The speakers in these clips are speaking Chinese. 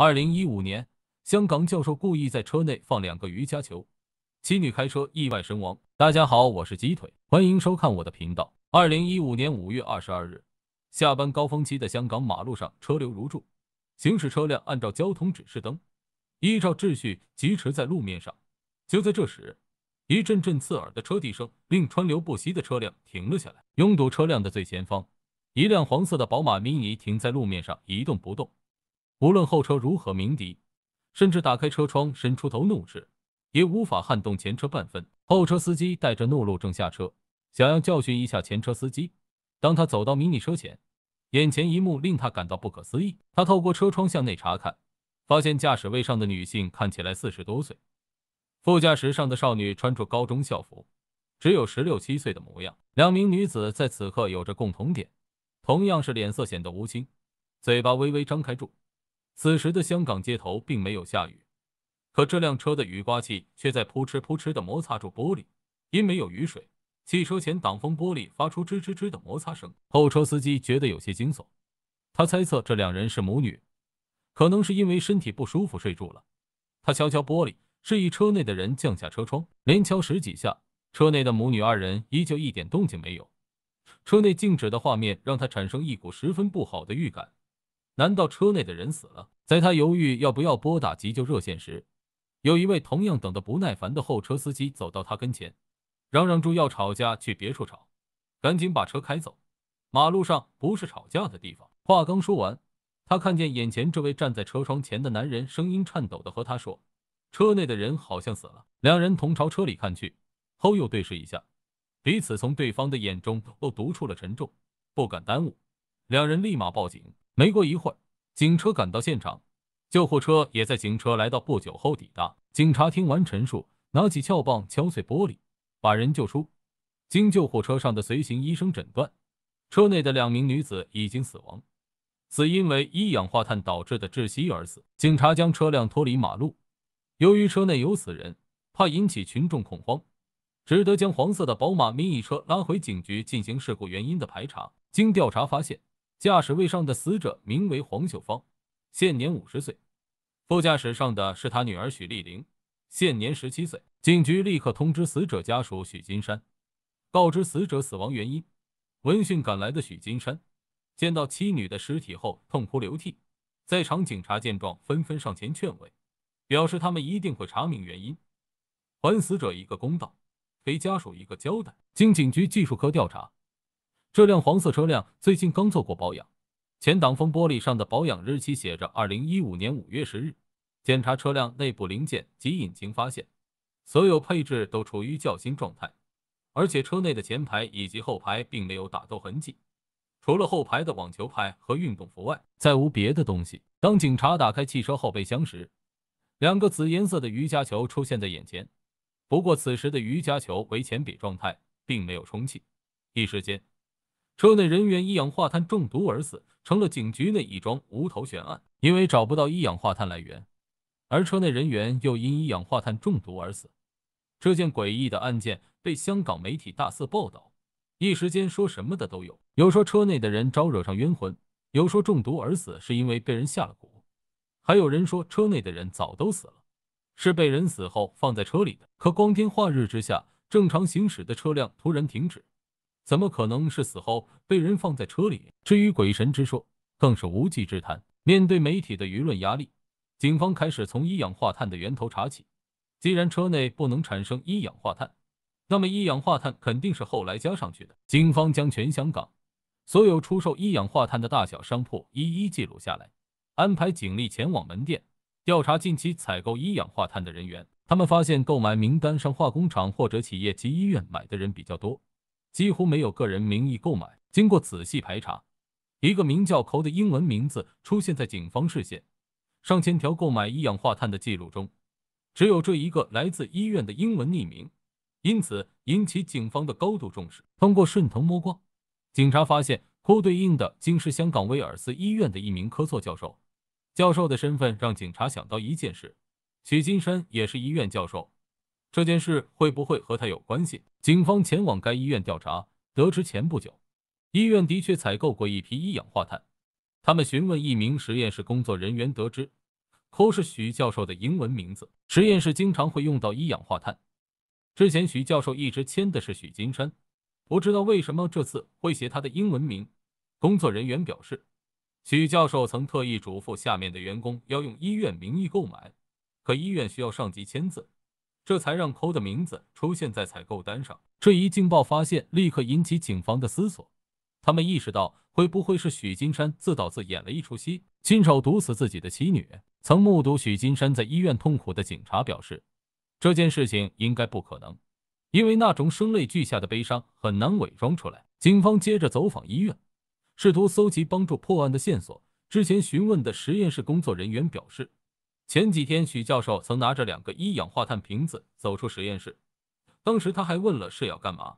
二零一五年，香港教授故意在车内放两个瑜伽球，妻女开车意外身亡。大家好，我是鸡腿，欢迎收看我的频道。二零一五年五月二十二日，下班高峰期的香港马路上车流如注，行驶车辆按照交通指示灯，依照秩序疾驰在路面上。就在这时，一阵阵刺耳的车笛声令川流不息的车辆停了下来，拥堵车辆的最前方，一辆黄色的宝马 Mini 停在路面上一动不动。无论后车如何鸣笛，甚至打开车窗伸出头怒斥，也无法撼动前车半分。后车司机带着怒怒正下车，想要教训一下前车司机。当他走到迷你车前，眼前一幕令他感到不可思议。他透过车窗向内查看，发现驾驶位上的女性看起来四十多岁，副驾驶上的少女穿着高中校服，只有十六七岁的模样。两名女子在此刻有着共同点，同样是脸色显得无精，嘴巴微微张开住。此时的香港街头并没有下雨，可这辆车的雨刮器却在扑哧扑哧的摩擦住玻璃。因没有雨水，汽车前挡风玻璃发出吱吱吱的摩擦声。后车司机觉得有些惊悚，他猜测这两人是母女，可能是因为身体不舒服睡住了。他敲敲玻璃，示意车内的人降下车窗，连敲十几下，车内的母女二人依旧一点动静没有。车内静止的画面让他产生一股十分不好的预感。难道车内的人死了？在他犹豫要不要拨打急救热线时，有一位同样等得不耐烦的候车司机走到他跟前，嚷嚷：“住，要吵架去别处吵，赶紧把车开走，马路上不是吵架的地方。”话刚说完，他看见眼前这位站在车窗前的男人，声音颤抖地和他说：“车内的人好像死了。”两人同朝车里看去，后又对视一下，彼此从对方的眼中都读出了沉重，不敢耽误，两人立马报警。没过一会儿，警车赶到现场，救护车也在警车来到不久后抵达。警察听完陈述，拿起撬棒敲碎玻璃，把人救出。经救护车上的随行医生诊断，车内的两名女子已经死亡，死因为一氧化碳导致的窒息而死。警察将车辆脱离马路，由于车内有死人，怕引起群众恐慌，只得将黄色的宝马 MINI 车拉回警局进行事故原因的排查。经调查发现。驾驶位上的死者名为黄秀芳，现年五十岁；副驾驶上的是他女儿许丽玲，现年十七岁。警局立刻通知死者家属许金山，告知死者死亡原因。闻讯赶来的许金山，见到妻女的尸体后痛哭流涕。在场警察见状，纷纷上前劝慰，表示他们一定会查明原因，还死者一个公道，给家属一个交代。经警局技术科调查。这辆黄色车辆最近刚做过保养，前挡风玻璃上的保养日期写着二零一五年五月十日。检查车辆内部零件及引擎，发现所有配置都处于较新状态，而且车内的前排以及后排并没有打斗痕迹，除了后排的网球拍和运动服外，再无别的东西。当警察打开汽车后备箱时，两个紫颜色的瑜伽球出现在眼前。不过此时的瑜伽球为铅笔状态，并没有充气。一时间。车内人员一氧化碳中毒而死，成了警局内一桩无头悬案。因为找不到一氧化碳来源，而车内人员又因一氧化碳中毒而死，这件诡异的案件被香港媒体大肆报道，一时间说什么的都有：有说车内的人招惹上冤魂，有说中毒而死是因为被人下了蛊，还有人说车内的人早都死了，是被人死后放在车里的。可光天化日之下，正常行驶的车辆突然停止。怎么可能是死后被人放在车里？至于鬼神之说，更是无稽之谈。面对媒体的舆论压力，警方开始从一氧化碳的源头查起。既然车内不能产生一氧化碳，那么一氧化碳肯定是后来加上去的。警方将全香港所有出售一氧化碳的大小商铺一一记录下来，安排警力前往门店调查近期采购一氧化碳的人员。他们发现，购买名单上化工厂或者企业及医院买的人比较多。几乎没有个人名义购买。经过仔细排查，一个名叫寇的英文名字出现在警方视线。上千条购买一氧化碳的记录中，只有这一个来自医院的英文匿名，因此引起警方的高度重视。通过顺藤摸瓜，警察发现 “K” 对应的竟是香港威尔斯医院的一名科座教授。教授的身份让警察想到一件事：许金山也是医院教授。这件事会不会和他有关系？警方前往该医院调查，得知前不久医院的确采购过一批一氧化碳。他们询问一名实验室工作人员，得知抠是许教授的英文名字。实验室经常会用到一氧化碳。之前许教授一直签的是许金山，不知道为什么这次会写他的英文名。工作人员表示，许教授曾特意嘱咐下面的员工要用医院名义购买，可医院需要上级签字。这才让抠的名字出现在采购单上。这一劲爆发现立刻引起警方的思索，他们意识到会不会是许金山自导自演了一出戏，亲手毒死自己的妻女？曾目睹许金山在医院痛苦的警察表示，这件事情应该不可能，因为那种声泪俱下的悲伤很难伪装出来。警方接着走访医院，试图搜集帮助破案的线索。之前询问的实验室工作人员表示。前几天，许教授曾拿着两个一氧化碳瓶子走出实验室。当时他还问了是要干嘛。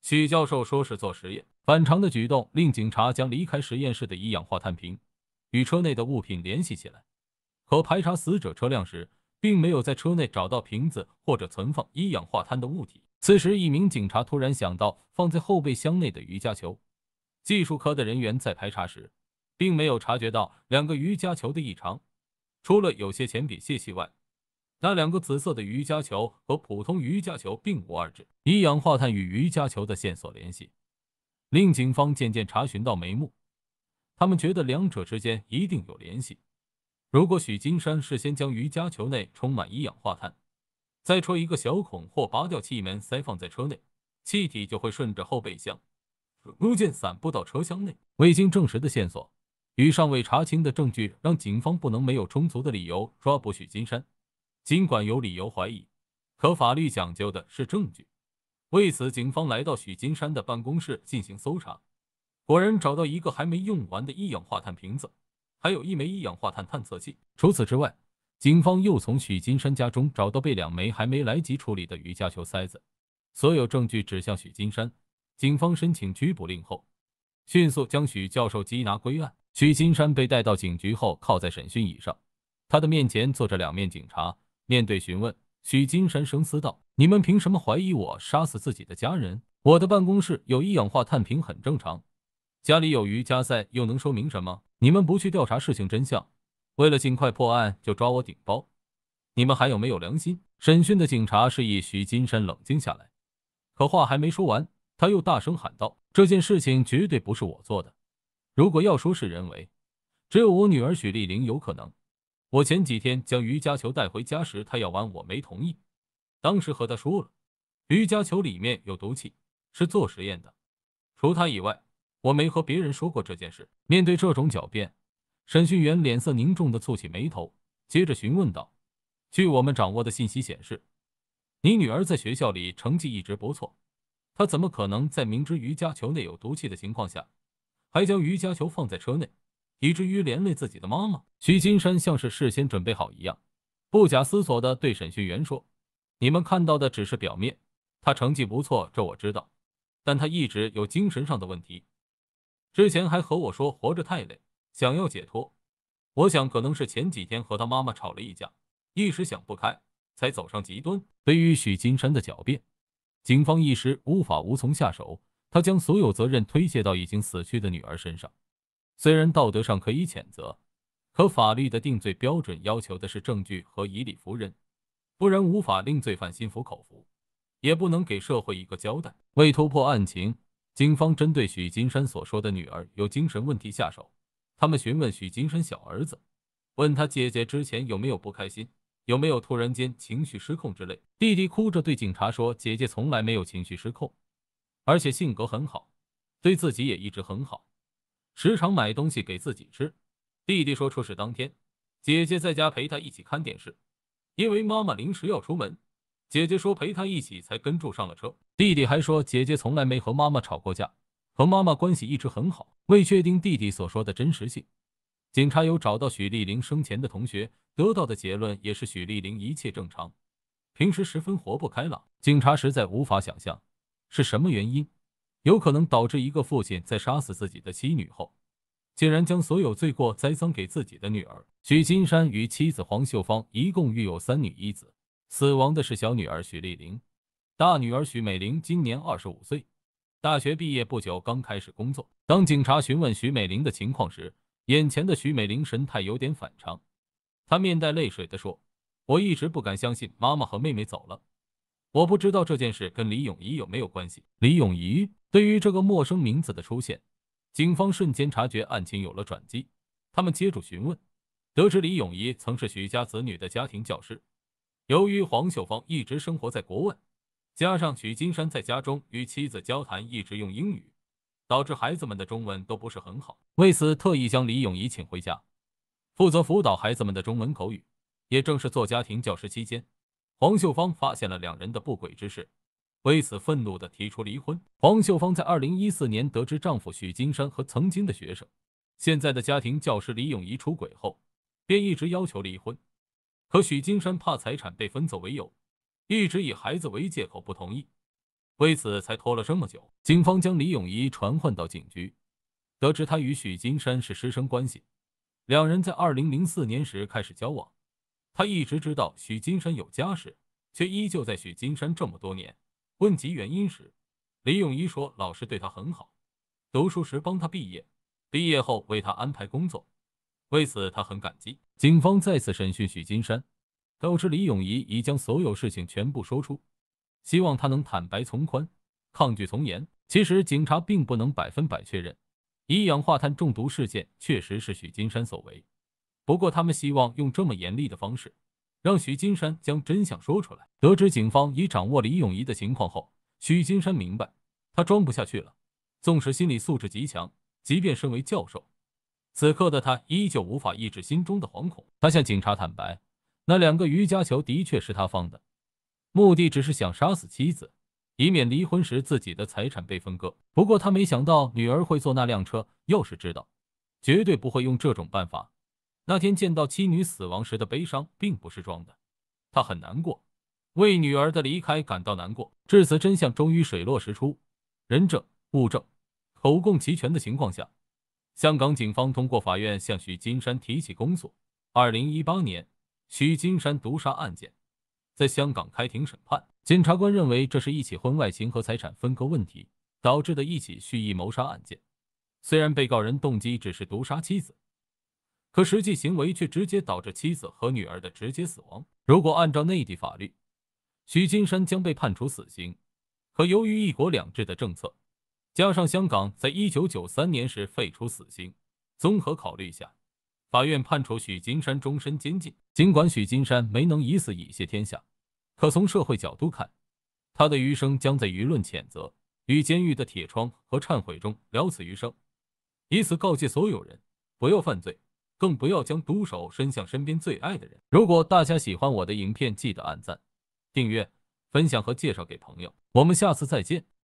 许教授说是做实验。反常的举动令警察将离开实验室的一氧化碳瓶与车内的物品联系起来。可排查死者车辆时，并没有在车内找到瓶子或者存放一氧化碳的物体。此时，一名警察突然想到放在后备箱内的瑜伽球。技术科的人员在排查时，并没有察觉到两个瑜伽球的异常。除了有些铅笔泄气外，那两个紫色的瑜伽球和普通瑜伽球并无二致。一氧化碳与瑜伽球的线索联系，令警方渐渐查询到眉目。他们觉得两者之间一定有联系。如果许金山事先将瑜伽球内充满一氧化碳，再戳一个小孔或拔掉气门塞放在车内，气体就会顺着后备箱逐渐散布到车厢内。未经证实的线索。与尚未查清的证据，让警方不能没有充足的理由抓捕许金山。尽管有理由怀疑，可法律讲究的是证据。为此，警方来到许金山的办公室进行搜查，果然找到一个还没用完的一氧化碳瓶子，还有一枚一氧化碳探测器。除此之外，警方又从许金山家中找到被两枚还没来及处理的瑜伽球塞子。所有证据指向许金山。警方申请拘捕令后，迅速将许教授缉拿归案。许金山被带到警局后，靠在审讯椅上，他的面前坐着两面警察，面对询问，许金山声嘶道：“你们凭什么怀疑我杀死自己的家人？我的办公室有一氧化碳瓶，很正常。家里有瑜伽赛，又能说明什么？你们不去调查事情真相，为了尽快破案，就抓我顶包，你们还有没有良心？”审讯的警察示意许金山冷静下来，可话还没说完，他又大声喊道：“这件事情绝对不是我做的。”如果要说是人为，只有我女儿许丽玲有可能。我前几天将瑜伽球带回家时，她要玩，我没同意。当时和她说了，瑜伽球里面有毒气，是做实验的。除她以外，我没和别人说过这件事。面对这种狡辩，审讯员脸色凝重地蹙起眉头，接着询问道：“据我们掌握的信息显示，你女儿在学校里成绩一直不错，她怎么可能在明知瑜伽球内有毒气的情况下？”还将瑜伽球放在车内，以至于连累自己的妈妈。许金山像是事先准备好一样，不假思索地对审讯员说：“你们看到的只是表面，他成绩不错，这我知道，但他一直有精神上的问题。之前还和我说活着太累，想要解脱。我想可能是前几天和他妈妈吵了一架，一时想不开，才走上极端。”对于许金山的狡辩，警方一时无法无从下手。他将所有责任推卸到已经死去的女儿身上，虽然道德上可以谴责，可法律的定罪标准要求的是证据和以理服人，不然无法令罪犯心服口服，也不能给社会一个交代。为突破案情，警方针对许金山所说的女儿有精神问题下手，他们询问许金山小儿子，问他姐姐之前有没有不开心，有没有突然间情绪失控之类。弟弟哭着对警察说：“姐姐从来没有情绪失控。”而且性格很好，对自己也一直很好，时常买东西给自己吃。弟弟说出事当天，姐姐在家陪他一起看电视，因为妈妈临时要出门，姐姐说陪她一起才跟住上了车。弟弟还说，姐姐从来没和妈妈吵过架，和妈妈关系一直很好。为确定弟弟所说的真实性，警察有找到许丽玲生前的同学，得到的结论也是许丽玲一切正常，平时十分活泼开朗。警察实在无法想象。是什么原因？有可能导致一个父亲在杀死自己的妻女后，竟然将所有罪过栽赃给自己的女儿？许金山与妻子黄秀芳一共育有三女一子，死亡的是小女儿许丽玲，大女儿许美玲今年二十五岁，大学毕业不久，刚开始工作。当警察询问许美玲的情况时，眼前的许美玲神态有点反常，她面带泪水地说：“我一直不敢相信妈妈和妹妹走了。”我不知道这件事跟李永仪有没有关系。李永仪对于这个陌生名字的出现，警方瞬间察觉案情有了转机。他们接住询问，得知李永仪曾是许家子女的家庭教师。由于黄秀芳一直生活在国外，加上许金山在家中与妻子交谈一直用英语，导致孩子们的中文都不是很好。为此，特意将李永仪请回家，负责辅导孩子们的中文口语。也正是做家庭教师期间。黄秀芳发现了两人的不轨之事，为此愤怒地提出离婚。黄秀芳在二零一四年得知丈夫许金山和曾经的学生、现在的家庭教师李永仪出轨后，便一直要求离婚。可许金山怕财产被分走为由，一直以孩子为借口不同意，为此才拖了这么久。警方将李永仪传唤到警局，得知她与许金山是师生关系，两人在二零零四年时开始交往。他一直知道许金山有家室，却依旧在许金山这么多年。问及原因时，李永仪说：“老师对他很好，读书时帮他毕业，毕业后为他安排工作，为此他很感激。”警方再次审讯许金山，告知李永仪已将所有事情全部说出，希望他能坦白从宽，抗拒从严。其实，警察并不能百分百确认一氧化碳中毒事件确实是许金山所为。不过，他们希望用这么严厉的方式，让许金山将真相说出来。得知警方已掌握李永仪的情况后，许金山明白他装不下去了。纵使心理素质极强，即便身为教授，此刻的他依旧无法抑制心中的惶恐。他向警察坦白，那两个瑜伽球的确是他放的，目的只是想杀死妻子，以免离婚时自己的财产被分割。不过他没想到女儿会坐那辆车，要是知道，绝对不会用这种办法。那天见到妻女死亡时的悲伤，并不是装的，他很难过，为女儿的离开感到难过。至此，真相终于水落石出，人证、物证、口供齐全的情况下，香港警方通过法院向许金山提起公诉。二零一八年，许金山毒杀案件在香港开庭审判，检察官认为这是一起婚外情和财产分割问题导致的一起蓄意谋杀案件。虽然被告人动机只是毒杀妻子。可实际行为却直接导致妻子和女儿的直接死亡。如果按照内地法律，许金山将被判处死刑。可由于一国两制的政策，加上香港在一九九三年时废除死刑，综合考虑下，法院判处许金山终身监禁。尽管许金山没能以死以谢天下，可从社会角度看，他的余生将在舆论谴责与监狱的铁窗和忏悔中了此余生，以此告诫所有人不要犯罪。更不要将毒手伸向身边最爱的人。如果大家喜欢我的影片，记得按赞、订阅、分享和介绍给朋友。我们下次再见。